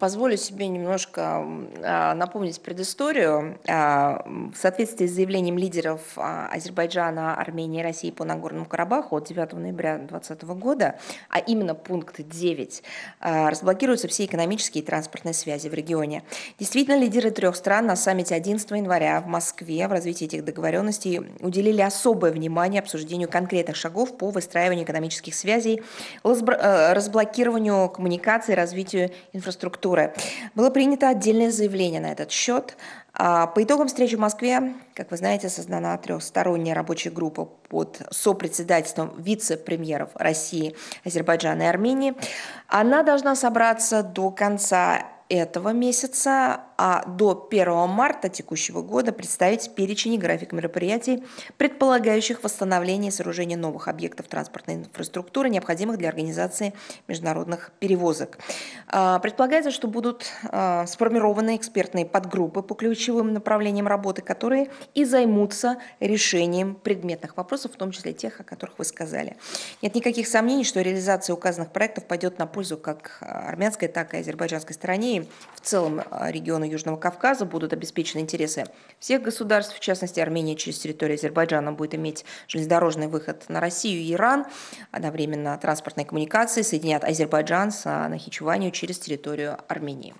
Позволю себе немножко а, напомнить предысторию. А, в соответствии с заявлением лидеров а, Азербайджана, Армении и России по Нагорному Карабаху от 9 ноября 2020 года, а именно пункт 9, разблокируются все экономические и транспортные связи в регионе. Действительно, лидеры трех стран на саммите 11 января в Москве в развитии этих договоренностей уделили особое внимание обсуждению конкретных шагов по выстраиванию экономических связей, э, разблокированию коммуникаций, развитию инфраструктуры культуры. Было принято отдельное заявление на этот счет. А, по итогам встречи в Москве, как вы знаете, создана трехсторонняя рабочая группа под сопредседательством вице-премьеров России, Азербайджана и Армении. Она должна собраться до конца этого месяца а до 1 марта текущего года представить перечень и график мероприятий, предполагающих восстановление и сооружение новых объектов транспортной инфраструктуры, необходимых для организации международных перевозок. А, предполагается, что будут а, сформированы экспертные подгруппы по ключевым направлениям работы, которые и займутся решением предметных вопросов, в том числе тех, о которых вы сказали. Нет никаких сомнений, что реализация указанных проектов пойдет на пользу как армянской, так и азербайджанской стране и в целом а, региону Южного Кавказа будут обеспечены интересы всех государств, в частности Армения через территорию Азербайджана будет иметь железнодорожный выход на Россию и Иран, одновременно транспортные коммуникации соединят Азербайджан с Нахичеванию через территорию Армении.